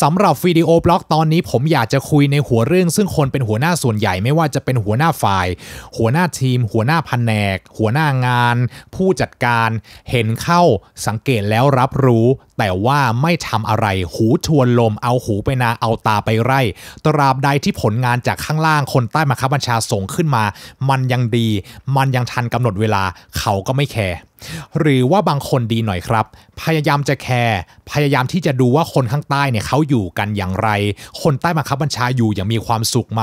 สำหรับวิดีโอบล็อกตอนนี้ผมอยากจะคุยในหัวเรื่องซึ่งคนเป็นหัวหน้าส่วนใหญ่ไม่ว่าจะเป็นหัวหน้าฝ่าย หัวหน้าทีมหัวหน้าแผนก หัวหน้างาน ผู้จัดการ เห็นเข้าสังเกตแล้วรับรู้ แต่ว่าไม่ทำอะไร หูทวนลมเอาหูไปนาเอาตาไปไร่ ตราบใดที่ผลงานจากข้างล่างคนใต้มาคับบัญชาส่งขึ้นมา มันยังดี มันยังทันกำหนดเวลาเขาก็ไม่แคร์หรือว่าบางคนดีหน่อยครับ พยายามจะแคร์พยายามที่จะดูว่าคนข้างใต้เนี่ยเขาอยู่กันอย่างไร คนใต้บังคับบัญชาอยู่อย่างมีความสุขไหม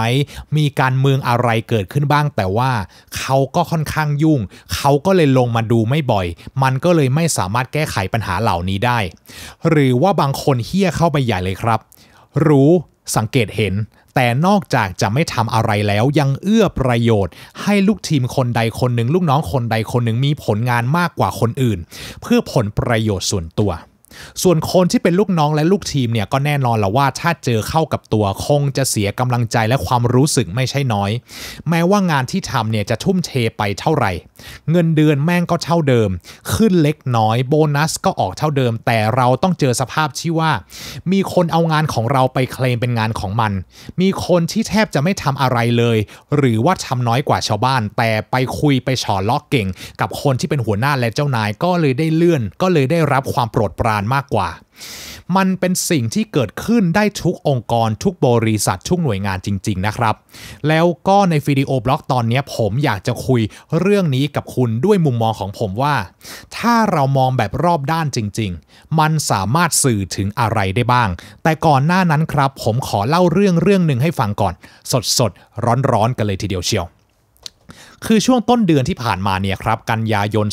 มีการเมืองอะไรเกิดขึ้นบ้าง แต่ว่าเขาก็ค่อนข้างยุ่ง เขาก็เลยลงมาดูไม่บ่อย มันก็เลยไม่สามารถแก้ไขปัญหาเหล่านี้ได้ หรือว่าบางคนเฮี้ยเข้าไปใหญ่เลยครับ รู้สังเกตเห็นแต่นอกจากจะไม่ทำอะไรแล้วยังเอื้อประโยชน์ ให้ลูกทีมคนใดคนหนึ่ง ลูกน้องคนใดคนหนึ่ง มีผลงานมากกว่าคนอื่น เพื่อผลประโยชน์ส่วนตัวส่วนคนที่เป็นลูกน้องและลูกทีมเนี่ย ก็แน่นอนละว่า ถ้าเจอเข้ากับตัวคงจะเสียกำลังใจและความรู้สึกไม่ใช่น้อย แม้ว่างานที่ทำเนี่ยจะทุ่มเทไปเท่าไหร่ เงินเดือนแม่งก็เท่าเดิม ขึ้นเล็กน้อยโบนัสก็ออกเท่าเดิม แต่เราต้องเจอสภาพที่ว่า มีคนเอางานของเราไปเคลมเป็นงานของมัน มีคนที่แทบจะไม่ทำอะไรเลย หรือว่าทำน้อยกว่าชาวบ้านแต่ไปคุยไปฉอล็อกเก่ง กับคนที่เป็นหัวหน้าและเจ้านายก็เลยได้เลื่อน ก็เลยได้รับความโปรดปรานานมากกว่า มันเป็นสิ่งที่เกิดขึ้นได้ทุกองค์กรทุกบริษัททุกหน่วยงานจริง ๆ นะครับ แล้วก็ในฟิดีโอบล็อกตอนนี้ผมอยากจะคุยเรื่องนี้กับคุณด้วยมุมมองของผมว่า ถ้าเรามองแบบรอบด้านจริง ๆ มันสามารถสื่อถึงอะไรได้บ้าง แต่ก่อนหน้านั้นครับผมขอเล่าเรื่องเรื่องหนึ่งให้ฟังก่อน สดๆร้อนๆกันเลยทีเดียวเชียว คือช่วงต้นเดือนที่ผ่านมาเนี่ยครับกันยายน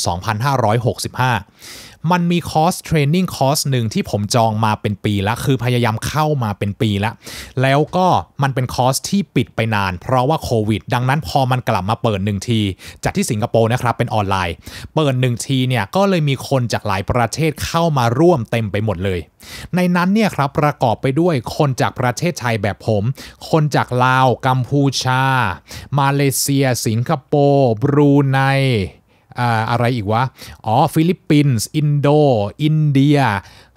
2565มันมีคอร์สเทรนนิ่งคอร์สหนึ่งที่ผมจองมาเป็นปีละคือพยายามเข้ามาเป็นปีละแล้วก็มันเป็นคอร์สที่ปิดไปนานเพราะว่าโควิดดังนั้นพอมันกลับมาเปิดหนึ่งที จากที่สิงคโปร์นะครับเป็นออนไลน์ เปิดหนึ่งทีเนี่ยก็เลยมีคนจากหลายประเทศเข้ามาร่วมเต็มไปหมดเลย ในนั้นเนี่ยครับประกอบไปด้วยคนจากประเทศไทยแบบผม คนจากลาว กัมพูชา มาเลเซีย สิงคโปร์บรูไนอะไรอีกวะอ๋อฟิลิปปินส์อินโด อินเดีย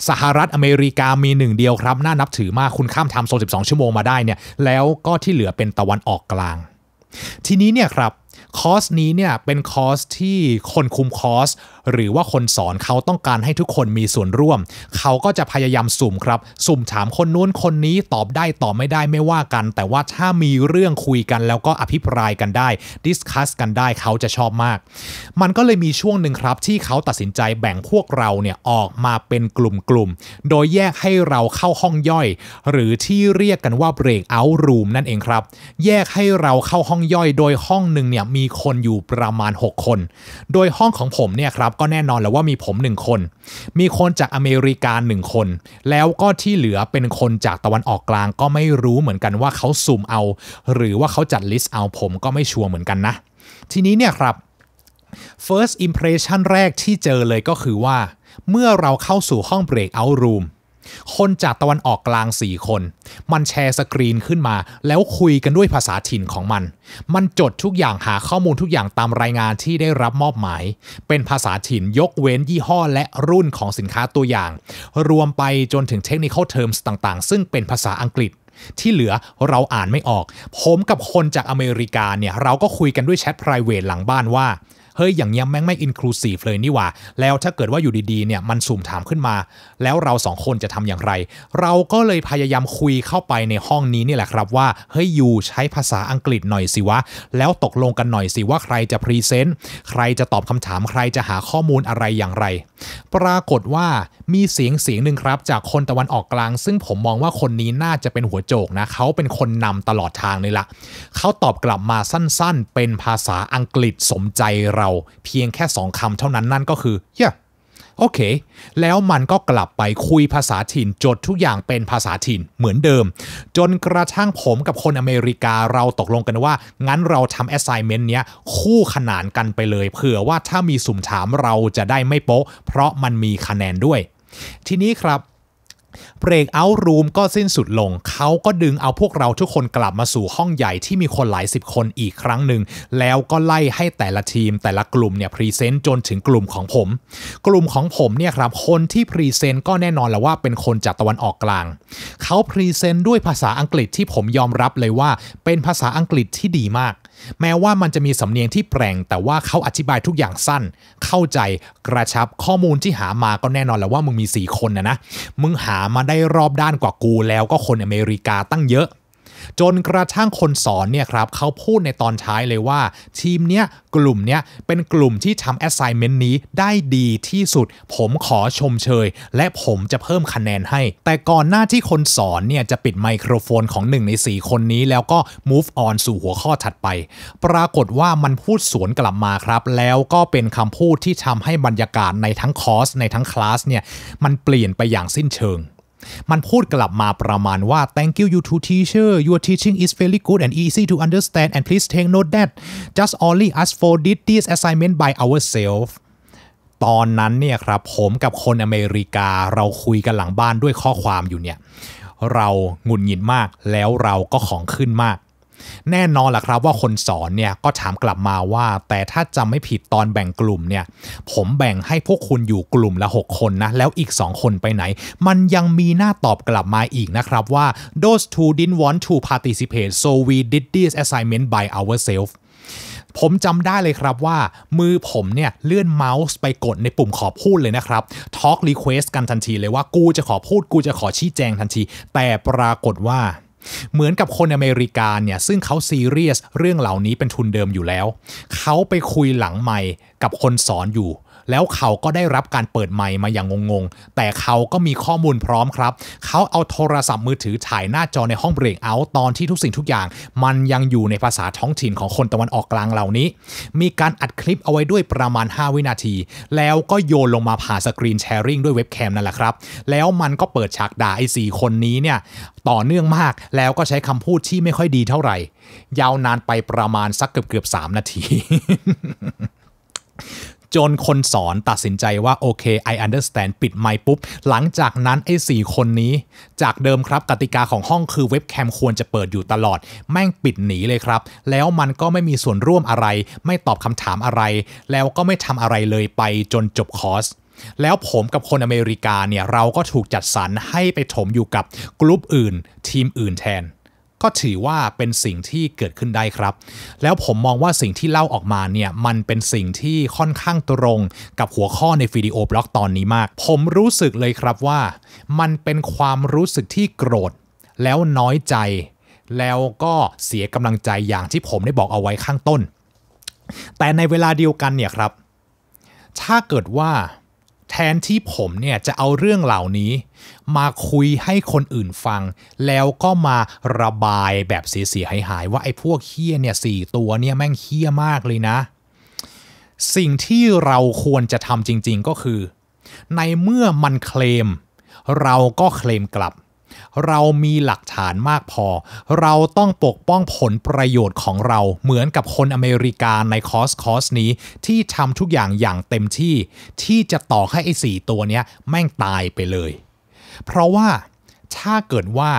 สหรัฐอเมริกามีหนึ่งเดียวครับ น่านับถือมากคุณข้ามทำโซน12 ชั่วโมงมาได้เนี่ยแล้วก็ที่เหลือเป็นตะวันออกกลาง ทีนี้เนี่ยครับ คอ์สนี้เนี่ยเป็นคอ์สที่คนคุมคอสหรือว่าคนสอนเขาต้องการให้ทุกคนมีส่วนร่วม เขาก็จะพยายามสุ่มครับ สุ่มถามคนนู้นคนนี้ตอบได้ตอบไม่ได้ไม่ว่ากัน แต่ว่าถ้ามีเรื่องคุยกันแล้วก็อภิปรายกันได้ดิสคัสกันได้เขาจะชอบมาก มันก็เลยมีช่วงหนึ่งครับ ที่เขาตัดสินใจแบ่งพวกเราเนี่ยออกมาเป็นกลุ่มๆโดยแยกให้เราเข้าห้องย่อย หรือที่เรียกกันว่าเบรกเอาท์รูมนั่นเองครับ แยกให้เราเข้าห้องย่อยโดยห้องหนึ่งเนี่ยมีคนอยู่ประมาณ 6 คนโดยห้องของผมเนี่ยครับก็แน่นอนแล้วว่ามีผมหนึ่งคน มีคนจากอเมริกาหนึ่งคน แล้วก็ที่เหลือเป็นคนจากตะวันออกกลางก็ไม่รู้เหมือนกันว่าเขาสุ่มเอา หรือว่าเขาจัดลิสต์เอาผมก็ไม่ชัวร์เหมือนกันนะ ทีนี้เนี่ยครับ first impression แรกที่เจอเลยก็คือว่า เมื่อเราเข้าสู่ห้อง break out room คนจากตะวันออกกลาง 4 คน มันแชร์สกรีนขึ้นมาแล้วคุยกันด้วยภาษาถิ่นของมัน มันจดทุกอย่างหาข้อมูลทุกอย่างตามรายงานที่ได้รับมอบหมาย เป็นภาษาถิ่นยกเว้นยี่ห้อและรุ่นของสินค้าตัวอย่าง รวมไปจนถึงเทคนิคอร์มส์ต่างๆ ซึ่งเป็นภาษาอังกฤษ ที่เหลือเราอ่านไม่ออก ผมกับคนจากอเมริกาเนี่ย เราก็คุยกันด้วยแชท p r i v a t หลังบ้านว่าเฮ้ยอย่างเงี้ยแม่งไม่อินคลูซีฟเลยนี่ว่า แล้วถ้าเกิดว่าอยู่ดีๆเนี่ยมันสุ่มถามขึ้นมา แล้วเราสองคนจะทำอย่างไร เราก็เลยพยายามคุยเข้าไปในห้องนี้นี่แหละครับว่า เฮ้ยยูใช้ภาษาอังกฤษหน่อยสิวะ แล้วตกลงกันหน่อยสิว่าใครจะพรีเซนต์ใครจะตอบคำถามใครจะหาข้อมูลอะไรอย่างไร ปรากฏว่ามีเสียงเสียงหนึ่งครับ จากคนตะวันออกกลาง ซึ่งผมมองว่าคนนี้น่าจะเป็นหัวโจกนะเขาเป็นคนนำตลอดทางเลยละเขาตอบกลับมาสั้นๆ เป็นภาษาอังกฤษสมใจเราเราเพียงแค่สองคำเท่านั้นนั่นก็คือเย่โอเค แล้วมันก็กลับไปคุยภาษาถิ่น จดทุกอย่างเป็นภาษาถิ่นเหมือนเดิม จนกระทั่งผมกับคนอเมริกาเราตกลงกันว่า งั้นเราทำแอสไซเมนต์เนี้ยคู่ขนานกันไปเลย เผื่อว่าถ้ามีสุ่มถามเราจะได้ไม่โป๊ะ เพราะมันมีคะแนนด้วย ทีนี้ครับเบรกเอาท์รูมก็สิ้นสุดลง เขาก็ดึงเอาพวกเราทุกคนกลับมาสู่ห้องใหญ่ที่มีคนหลายสิบคนอีกครั้งหนึ่ง แล้วก็ไล่ให้แต่ละทีมแต่ละกลุ่มเนี่ยพรีเซนต์จนถึงกลุ่มของผม กลุ่มของผมเนี่ยครับ คนที่พรีเซนต์ก็แน่นอนแล้วว่าเป็นคนจากตะวันออกกลาง เขาพรีเซนต์ด้วยภาษาอังกฤษที่ผมยอมรับเลยว่าเป็นภาษาอังกฤษที่ดีมาก แม้ว่ามันจะมีสำเนียงที่แปลงแต่ว่าเขาอธิบายทุกอย่างสั้น เข้าใจกระชับข้อมูลที่หามาก็แน่นอนแล้วว่ามึงมี 4คนนะนะ มึงหามาไดได้รอบด้านกว่ากูแล้วก็คนอเมริกาตั้งเยอะ จนกระทั่งคนสอนเนี่ยครับเขาพูดในตอนท้ายเลยว่าทีมเนี้ยกลุ่มเนี้ยเป็นกลุ่มที่ทำแอสไซเมนต์นี้ได้ดีที่สุด ผมขอชมเชยและผมจะเพิ่มคะแนนให้ แต่ก่อนหน้าที่คนสอนเนี่ยจะปิดไมโครโฟนของหนึ่งใน 4 คนนี้แล้วก็ move on สู่หัวข้อถัดไป ปรากฏว่ามันพูดสวนกลับมาครับ แล้วก็เป็นคำพูดที่ทำให้บรรยากาศในทั้งคอร์สในทั้งคลาสเนี่ยมันเปลี่ยนไปอย่างสิ้นเชิงมันพูดกลับมาประมาณว่า thank you you to teacher your teaching is very good and easy to understand and please take note that just only us f o r did this assignment by ourselves ตอนนั้นเนี่ยครับผมกับคนอเมริกาเราคุยกันหลังบ้านด้วยข้อความอยู่เนี่ย เราหงุดหงิดมากแล้วเราก็ของขึ้นมากแน่นอนล่ะครับว่าคนสอนเนี่ยก็ถามกลับมาว่า แต่ถ้าจำไม่ผิดตอนแบ่งกลุ่มเนี่ย ผมแบ่งให้พวกคุณอยู่กลุ่มละ 6 คนนะ แล้วอีก 2 คนไปไหน มันยังมีหน้าตอบกลับมาอีกนะครับว่า those two didn't want to participate so we did this assignment by ourselves ผมจำได้เลยครับว่า มือผมเนี่ยเลื่อนเมาส์ไปกดในปุ่มขอพูดเลยนะครับ Talk Request กันทันทีเลยว่ากูจะขอพูด กูจะขอชี้แจงทันที แต่ปรากฏว่าเหมือนกับคนอเมริกาเนี่ยซึ่งเขาซีเรียสเรื่องเหล่านี้เป็นทุนเดิมอยู่แล้ว เขาไปคุยหลังใหม่กับคนสอนอยู่ แล้วเขาก็ได้รับการเปิดไมค์มาอย่างงงๆ แต่เขาก็มีข้อมูลพร้อมครับ เขาเอาโทรศัพท์มือถือถ่ายหน้าจอในห้องเบรกเอาตอนที่ทุกสิ่งทุกอย่าง มันยังอยู่ในภาษาท้องถิ่นของคนตะวันออกกลางเหล่านี้ มีการอัดคลิปเอาไว้ด้วยประมาณ 5 วินาที แล้วก็โยนลงมาผ่านสกรีนแชร์ริงด้วยเว็บแคมนั่นแหละครับ แล้วมันก็เปิดฉากด่าไอ้สคนนี้เนี่ยต่อเนื่องมาก แล้วก็ใช้คำพูดที่ไม่ค่อยดีเท่าไหร่ ยาวนานไปประมาณสักเกือบเกือบสามนาทีจนคนสอนตัดสินใจว่าโอเค I understand ปิดไมค์ปุ๊บ หลังจากนั้นไอ้สคนนี้ จากเดิมครับกติกาของห้องคือเว็บแคมควรจะเปิดอยู่ตลอด แม่งปิดหนีเลยครับ แล้วมันก็ไม่มีส่วนร่วมอะไร ไม่ตอบคำถามอะไรแล้วก็ไม่ทำอะไรเลยไปจนจบคอร์ส แล้วผมกับคนอเมริกาเนี่ยเราก็ถูกจัดสรรให้ไปถมอยู่กับกลุ่มอื่น ทีมอื่นแทนก็ถือว่าเป็นสิ่งที่เกิดขึ้นได้ครับ แล้วผมมองว่าสิ่งที่เล่าออกมาเนี่ยมันเป็นสิ่งที่ค่อนข้างตรงกับหัวข้อในวิดีโอบล็อกตอนนี้มาก ผมรู้สึกเลยครับว่า มันเป็นความรู้สึกที่โกรธแล้วน้อยใจ แล้วก็เสียกำลังใจอย่างที่ผมได้บอกเอาไว้ข้างต้น แต่ในเวลาเดียวกันเนี่ยครับ ถ้าเกิดว่าแทนที่ผมเนี่ยจะเอาเรื่องเหล่านี้มาคุยให้คนอื่นฟัง แล้วก็มาระบายแบบเสียหายๆว่าไอ้พวกเฮี้ยเนี่ยสี่ตัวเนี่ยแม่งเฮี้ยมากเลยนะ สิ่งที่เราควรจะทำจริงๆก็คือในเมื่อมันเคลม เราก็เคลมกลับเรามีหลักฐานมากพอ เราต้องปกป้องผลประโยชน์ของเรา เหมือนกับคนอเมริกาในคอสคอสนี้ ที่ทำทุกอย่างอย่างเต็มที่ที่จะต่อให้ไอ้สี่ตัวเนี้ยแม่งตายไปเลย เพราะว่าถ้าเกิดว่า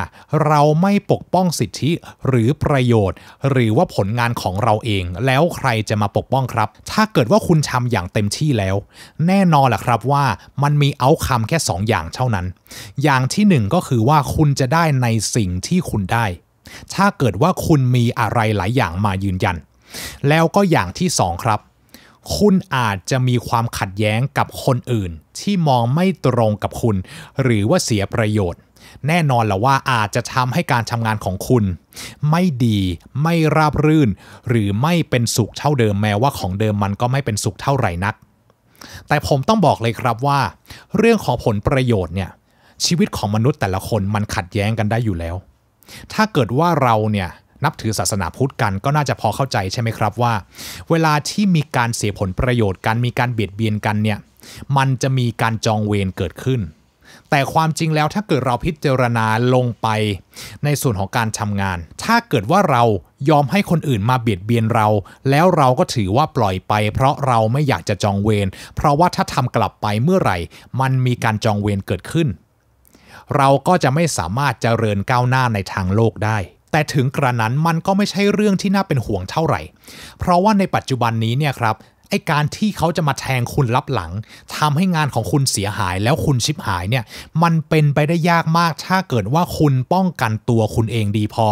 เราไม่ปกป้องสิทธิหรือประโยชน์ หรือว่าผลงานของเราเอง แล้วใครจะมาปกป้องครับ ถ้าเกิดว่าคุณทำอย่างเต็มที่แล้ว แน่นอนแหละครับว่ามันมีเอาคำแค่ 2 อย่างเท่านั้น อย่างที่1ก็คือว่าคุณจะได้ในสิ่งที่คุณได้ ถ้าเกิดว่าคุณมีอะไรหลายอย่างมายืนยัน แล้วก็อย่างที่ 2 ครับ คุณอาจจะมีความขัดแย้งกับคนอื่น ที่มองไม่ตรงกับคุณ หรือว่าเสียประโยชน์แน่นอนแล้วว่าอาจจะทำให้การทำงานของคุณ ไม่ดี ไม่ราบรื่น หรือไม่เป็นสุขเท่าเดิมแม้ว่าของเดิมมันก็ไม่เป็นสุขเท่าไหร่นัก แต่ผมต้องบอกเลยครับว่า เรื่องของผลประโยชน์เนี่ยชีวิตของมนุษย์แต่ละคนมันขัดแย้งกันได้อยู่แล้ว ถ้าเกิดว่าเราเนี่ยนับถือศาสนาพุทธกันก็น่าจะพอเข้าใจใช่ไหมครับว่า เวลาที่มีการเสียผลประโยชน์กันมีการเบียดเบียนกันเนี่ยมันจะมีการจองเวรเกิดขึ้นแต่ความจริงแล้วถ้าเกิดเราพิจารณาลงไป ในส่วนของการทำงาน ถ้าเกิดว่าเรายอมให้คนอื่นมาเบียดเบียนเรา แล้วเราก็ถือว่าปล่อยไป เพราะเราไม่อยากจะจองเวรเพราะว่าถ้าทำกลับไปเมื่อไหร่ มันมีการจองเวรเกิดขึ้น เราก็จะไม่สามารถเจริญก้าวหน้าในทางโลกได้ แต่ถึงกระนั้นมันก็ไม่ใช่เรื่องที่น่าเป็นห่วงเท่าไหร่ เพราะว่าในปัจจุบันนี้เนี่ยครับไอการที่เขาจะมาแทงคุณรับหลัง ทำให้งานของคุณเสียหายแล้วคุณชิบหายเนี่ยมันเป็นไปได้ยากมากถ้าเกิดว่าคุณป้องกันตัวคุณเองดีพอ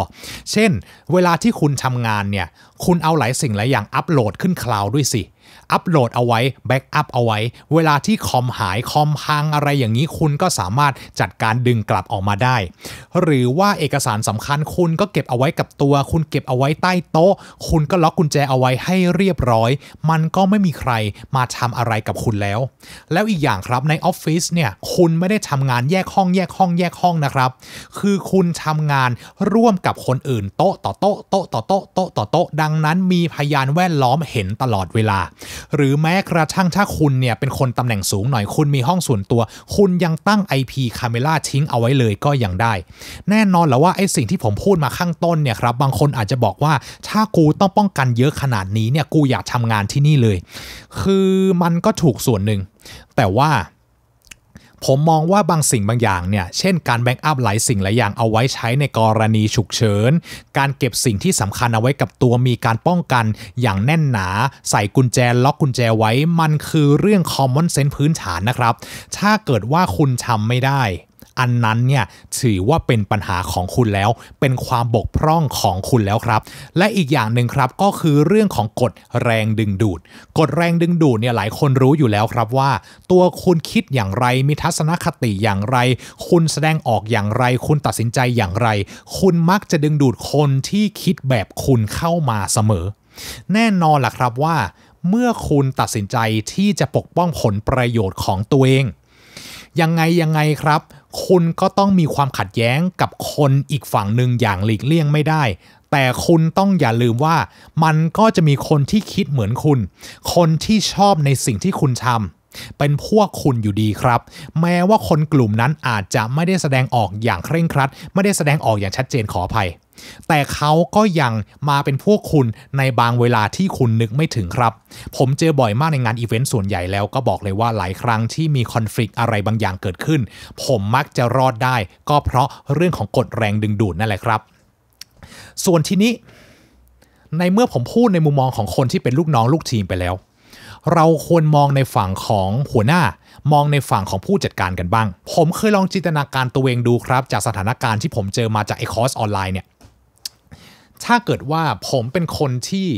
เช่นเวลาที่คุณทำงานเนี่ยคุณเอาหลายสิ่งหลายอย่างอัปโหลดขึ้นคลาวด์ด้วยสิเอัปโหลดเอาไว้แบ็กอัพเอาไว้ เวลาที่คอมหายคอมพังอะไรอย่างนี้คุณก็สามารถจัดการดึงกลับออกมาได้ หรือว่าเอกสารสำคัญคุณก็เก็บเอาไว้กับตัว คุณเก็บเอาไว้ใต้โต๊ะ คุณก็ล็อกกุญแจเอาไว้ให้เรียบร้อย มันก็ไม่มีใครมาทำอะไรกับคุณแล้ว แล้วอีกอย่างครับในออฟฟิศเนี่ยคุณไม่ได้ทำงานแยกห้องแยกห้องแยกห้องนะครับ คือคุณทำงานร่วมกับคนอื่นโต๊ะต่อโต๊ะโต๊ะต่อโต๊ะโต๊ะต่อโต๊ะดังนั้นมีพยานแวดล้อมเห็นตลอดเวลาหรือแม้กระทั่งถ้าคุณเนี่ยเป็นคนตำแหน่งสูงหน่อยคุณมีห้องส่วนตัว คุณยังตั้ง IP c a m e r a ทิ้งเอาไว้เลยก็ยังได้ แน่นอนแล้วว่าไอ้สิ่งที่ผมพูดมาข้างต้นเนี่ยครับ บางคนอาจจะบอกว่า ถ้ากูต้องป้องกันเยอะขนาดนี้เนี่ยกูอยากทำงานที่นี่เลย คือมันก็ถูกส่วนหนึ่ง แต่ว่าผมมองว่าบางสิ่งบางอย่างเนี่ย เช่นการแบ็กอัพหลายสิ่งหลายอย่าง เอาไว้ใช้ในกรณีฉุกเฉิน การเก็บสิ่งที่สำคัญเอาไว้กับตัวมีการป้องกัน อย่างแน่นหนา ใส่กุญแจ ล็อกกุญแจไว้ มันคือเรื่องคอมมอนเซนส์พื้นฐานนะครับ ถ้าเกิดว่าคุณทำไม่ได้อันนั้นเนี่ยถือว่าเป็นปัญหาของคุณแล้ว เป็นความบกพร่องของคุณแล้วครับ และอีกอย่างหนึ่งครับก็คือเรื่องของกฎแรงดึงดูด กฎแรงดึงดูดเนี่ยหลายคนรู้อยู่แล้วครับว่าตัวคุณคิดอย่างไรมีทัศนคติอย่างไร คุณแสดงออกอย่างไร คุณตัดสินใจอย่างไร คุณมักจะดึงดูดคนที่คิดแบบคุณเข้ามาเสมอ แน่นอนล่ะครับว่า เมื่อคุณตัดสินใจที่จะปกป้องผลประโยชน์ของตัวเองยังไงยังไงครับ คุณก็ต้องมีความขัดแย้งกับคนอีกฝั่งหนึ่งอย่างหลีกเลี่ยงไม่ได้ แต่คุณต้องอย่าลืมว่า มันก็จะมีคนที่คิดเหมือนคุณ คนที่ชอบในสิ่งที่คุณทำเป็นพวกคุณอยู่ดีครับ แม้ว่าคนกลุ่มนั้นอาจจะไม่ได้แสดงออกอย่างเคร่งครัด ไม่ได้แสดงออกอย่างชัดเจนขออภัยแต่เขาก็ยังมาเป็นพวกคุณในบางเวลาที่คุณนึกไม่ถึงครับ ผมเจอบ่อยมากในงานอีเวนต์ส่วนใหญ่แล้วก็บอกเลยว่าหลายครั้งที่มีคอนฟ lict อะไรบางอย่างเกิดขึ้น ผมมักจะรอดได้ก็เพราะเรื่องของกฎแรงดึงดูดนั่นแหละครับ ส่วนที่นี้ ในเมื่อผมพูดในมุมมองของคนที่เป็นลูกน้องลูกทีมไปแล้ว เราควรมองในฝั่งของหัวหน้ามองในฝั่งของผู้จัดการกันบ้าง ผมเคยลองจินตนาการตัวเองดูครับ จากสถานการณ์ที่ผมเจอมาจากไอคอสออนไลน์เนี่ยถ้าเกิดว่าผมเป็นคนที่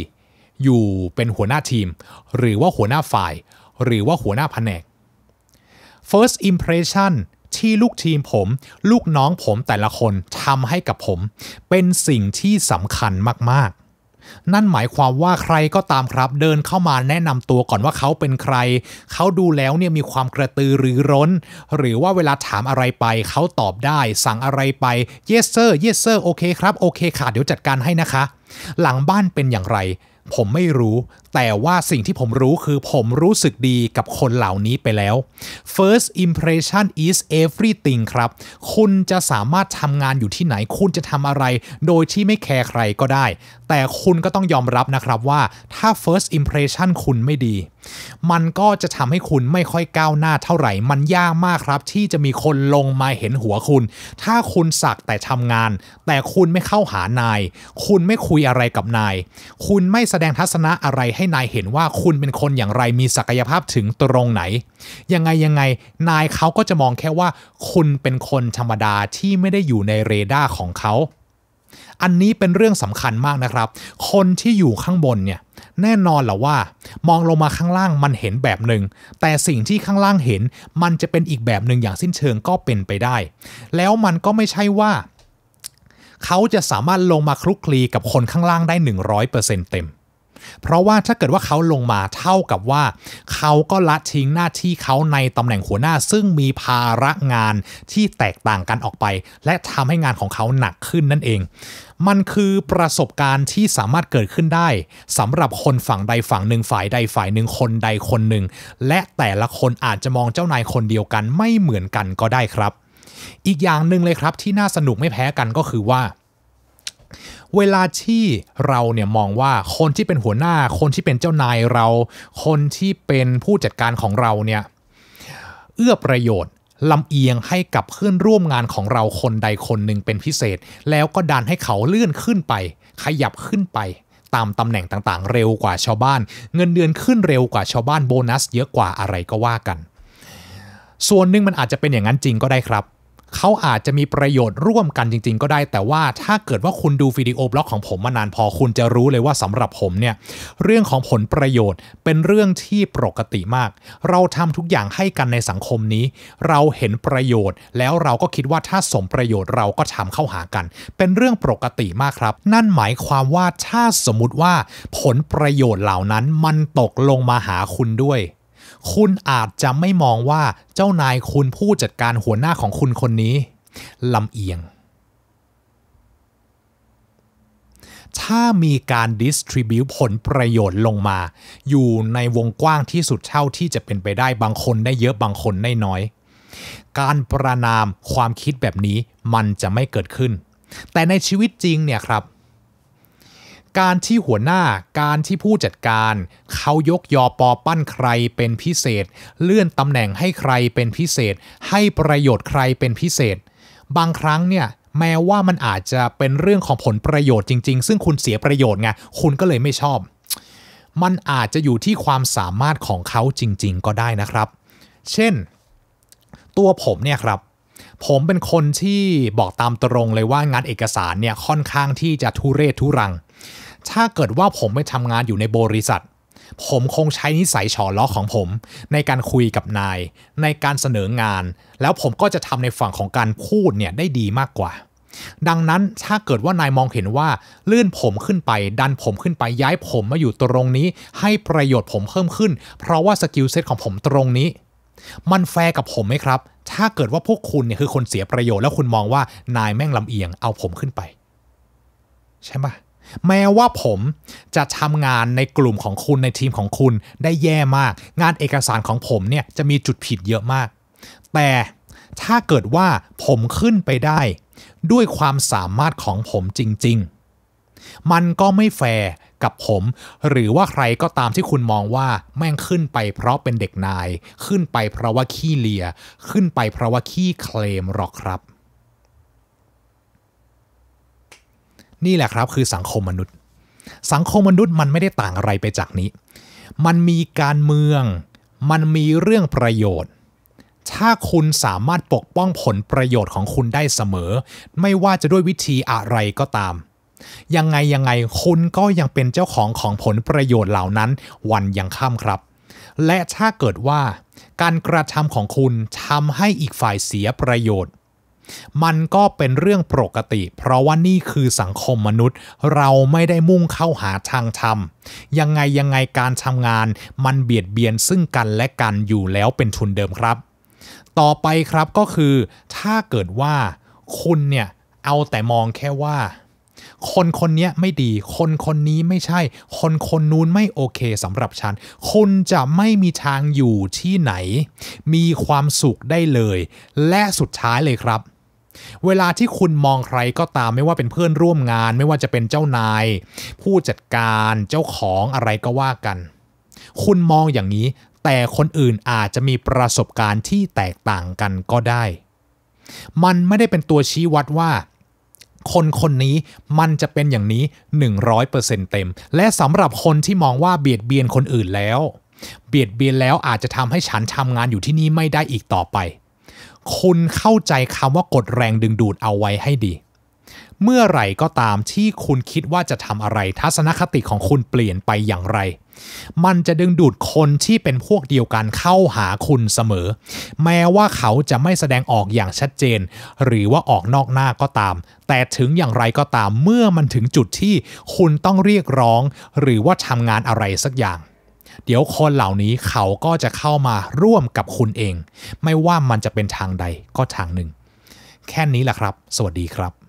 อยู่เป็นหัวหน้าทีม หรือว่าหัวหน้าฝ่าย หรือว่าหัวหน้าแผนก first impression ที่ลูกทีมผมลูกน้องผมแต่ละคนทำให้กับผม เป็นสิ่งที่สำคัญมากนั่นหมายความว่าใครก็ตามครับเดินเข้ามาแนะนำตัวก่อนว่าเขาเป็นใคร เขาดูแล้วเนี่ยมีความกระตือรือร้น หรือว่าเวลาถามอะไรไปเขาตอบได้สั่งอะไรไป yes sir yes sir โอเคครับ โอเคค่ะเดี๋ยวจัดการให้นะคะ หลังบ้านเป็นอย่างไรผมไม่รู้แต่ว่าสิ่งที่ผมรู้คือผมรู้สึกดีกับคนเหล่านี้ไปแล้ว first impression is everything ครับคุณจะสามารถทำงานอยู่ที่ไหนคุณจะทำอะไรโดยที่ไม่แคร์ใครก็ได้ แต่คุณก็ต้องยอมรับนะครับว่าถ้า first impression คุณไม่ดี มันก็จะทำให้คุณไม่ค่อยก้าวหน้าเท่าไหร่ มันยากมากครับ ที่จะมีคนลงมาเห็นหัวคุณ ถ้าคุณสักแต่ทำงาน แต่คุณไม่เข้าหานาย คุณไม่คุยอะไรกับนาย คุณไม่แสดงทัศนะอะไรใหให้นายเห็นว่าคุณเป็นคนอย่างไรมีศักยภาพถึงตรงไหน ยังไงยังไง นายเขาก็จะมองแค่ว่า คุณเป็นคนธรรมดาที่ไม่ได้อยู่ในเรดาร์ของเขา อันนี้เป็นเรื่องสำคัญมากนะครับ คนที่อยู่ข้างบนเนี่ย แน่นอนแหละว่า มองลงมาข้างล่างมันเห็นแบบหนึ่ง แต่สิ่งที่ข้างล่างเห็น มันจะเป็นอีกแบบหนึ่งอย่างสิ้นเชิงก็เป็นไปได้ แล้วมันก็ไม่ใช่ว่าเขาจะสามารถลงมาคลุกคลีกับคนข้างล่างได้ 100%เต็มเพราะว่าถ้าเกิดว่าเขาลงมาเท่ากับว่าเขาก็ละทิ้งหน้าที่เขาในตำแหน่งหัวหน้าซึ่งมีภาระงานที่แตกต่างกันออกไป และทำให้งานของเขาหนักขึ้นนั่นเอง มันคือประสบการณ์ที่สามารถเกิดขึ้นได้ สำหรับคนฝั่งใดฝั่งหนึ่งฝ่ายใดฝ่ายหนึ่งคนใดคนหนึ่ง และแต่ละคนอาจจะมองเจ้านายคนเดียวกันไม่เหมือนกันก็ได้ครับ อีกอย่างหนึ่งเลยครับที่น่าสนุกไม่แพ้กันก็คือว่าเวลาที่เราเนี่ยมองว่าคนที่เป็นหัวหน้าคนที่เป็นเจ้านายเรา คนที่เป็นผู้จัดการของเราเนี่ยเอื้อประโยชน์ลำเอียงให้กับเพื่อนร่วมงานของเราคนใดคนหนึ่งเป็นพิเศษ แล้วก็ดันให้เขาเลื่อนขึ้นไป ขยับขึ้นไปตามตำแหน่งต่างๆเร็วกว่าชาวบ้าน เงินเดือนขึ้นเร็วกว่าชาวบ้านโบนัส เยอะกว่าอะไรก็ว่ากัน ส่วนหนึ่งมันอาจจะเป็นอย่างนั้นจริงก็ได้ครับเขาอาจจะมีประโยชน์ร่วมกันจริงๆ ก็ได้ แต่ว่าถ้าเกิดว่าคุณดูวิดีโอบล็อกของผมมานานพอคุณจะรู้เลยว่าสำหรับผมเนี่ยเรื่องของผลประโยชน์เป็นเรื่องที่ปกติมาก เราทำทุกอย่างให้กันในสังคมนี้ เราเห็นประโยชน์ แล้วเราก็คิดว่าถ้าสมประโยชน์เราก็ทำเข้าหากัน เป็นเรื่องปกติมากครับ นั่นหมายความว่าถ้าสมมติว่า ผลประโยชน์เหล่านั้นมันตกลงมาหาคุณด้วยคุณอาจจะไม่มองว่าเจ้านายคุณผู้จัดการหัวหน้าของคุณคนนี้ลำเอียง ถ้ามีการดิสทริบิวผลประโยชน์ลงมา อยู่ในวงกว้างที่สุดเท่าที่จะเป็นไปได้บางคนได้เยอะบางคนได้น้อย การประนามความคิดแบบนี้มันจะไม่เกิดขึ้น แต่ในชีวิตจริงเนี่ยครับการที่หัวหน้า การที่ผู้จัดการเขายกยอปอปั้นใครเป็นพิเศษ เลื่อนตำแหน่งให้ใครเป็นพิเศษ ให้ประโยชน์ใครเป็นพิเศษ บางครั้งเนี่ย แม้ว่ามันอาจจะเป็นเรื่องของผลประโยชน์จริง ๆ ซึ่งคุณเสียประโยชน์ไง คุณก็เลยไม่ชอบ มันอาจจะอยู่ที่ความสามารถของเขาจริงๆ ก็ได้นะครับ เช่น ตัวผมเนี่ยครับ ผมเป็นคนที่บอกตามตรงเลยว่างานเอกสารเนี่ยค่อนข้างที่จะทุเรศทุรังถ้าเกิดว่าผมไม่ทำงานอยู่ในบริษัท ผมคงใช้นิสัยฉอล้อของผม ในการคุยกับนาย ในการเสนองาน แล้วผมก็จะทำในฝั่งของการพูดเนี่ยได้ดีมากกว่า ดังนั้นถ้าเกิดว่านายมองเห็นว่า ลื่นผมขึ้นไป ดันผมขึ้นไปย้ายผมมาอยู่ตรงนี้ ให้ประโยชน์ผมเพิ่มขึ้น เพราะว่าสกิลเซ็ตของผมตรงนี้ มันแฟร์กับผมไหมครับ ถ้าเกิดว่าพวกคุณเนี่ยคือคนเสียประโยชน์แล้วคุณมองว่านายแม่งลำเอียงเอาผมขึ้นไป ใช่ปะแม้ว่าผมจะทำงานในกลุ่มของคุณในทีมของคุณได้แย่มาก งานเอกสารของผมเนี่ยจะมีจุดผิดเยอะมาก แต่ถ้าเกิดว่าผมขึ้นไปได้ ด้วยความสามารถของผมจริงๆ มันก็ไม่แฟร์กับผม หรือว่าใครก็ตามที่คุณมองว่าแม่งขึ้นไปเพราะเป็นเด็กนาย ขึ้นไปเพราะว่าขี้เลีย ขึ้นไปเพราะว่าขี้เคลมหรอกครับนี่แหละครับคือสังคมมนุษย์ สังคมมนุษย์มันไม่ได้ต่างอะไรไปจากนี้ มันมีการเมือง มันมีเรื่องประโยชน์ ถ้าคุณสามารถปกป้องผลประโยชน์ของคุณได้เสมอ ไม่ว่าจะด้วยวิธีอะไรก็ตาม ยังไงยังไงคุณก็ยังเป็นเจ้าของของผลประโยชน์เหล่านั้นวันยังค่ำครับ และถ้าเกิดว่าการกระทำของคุณทำให้อีกฝ่ายเสียประโยชน์มันก็เป็นเรื่องปกติ เพราะว่านี่คือสังคมมนุษย์ เราไม่ได้มุ่งเข้าหาทางธรรมยังไงยังไงการทำงานมันเบียดเบียนซึ่งกันและกันอยู่แล้วเป็นทุนเดิมครับ ต่อไปครับก็คือถ้าเกิดว่า คุณเนี่ยเอาแต่มองแค่ว่า คนคนนี้ไม่ดีคนคนนี้ไม่ใช่ คนคนนู้นไม่โอเคสำหรับฉัน คุณจะไม่มีทางอยู่ที่ไหน มีความสุขได้เลย และสุดท้ายเลยครับเวลาที่คุณมองใครก็ตามไม่ว่าเป็นเพื่อนร่วมงานไม่ว่าจะเป็นเจ้านาย ผู้จัดการเจ้าของอะไรก็ว่ากัน คุณมองอย่างนี้แต่คนอื่นอาจจะมีประสบการณ์ที่แตกต่างกันก็ได้ มันไม่ได้เป็นตัวชี้วัดว่า คนคนนี้มันจะเป็นอย่างนี้100%เต็มและสำหรับคนที่มองว่าเบียดเบียนคนอื่นแล้ว เบียดเบียนแล้วอาจจะทำให้ฉันทำงานอยู่ที่นี่ไม่ได้อีกต่อไปคุณเข้าใจคำว่ากดแรงดึงดูดเอาไว้ให้ดี เมื่อไหร่ก็ตามที่คุณคิดว่าจะทำอะไรทัศนคติของคุณเปลี่ยนไปอย่างไร มันจะดึงดูดคนที่เป็นพวกเดียวกันเข้าหาคุณเสมอ แม้ว่าเขาจะไม่แสดงออกอย่างชัดเจน หรือว่าออกนอกหน้าก็ตาม แต่ถึงอย่างไรก็ตามเมื่อมันถึงจุดที่คุณต้องเรียกร้อง หรือว่าทำงานอะไรสักอย่างเดี๋ยวคนเหล่านี้เขาก็จะเข้ามาร่วมกับคุณเอง ไม่ว่ามันจะเป็นทางใดก็ทางหนึ่ง แค่นี้แหละครับ สวัสดีครับ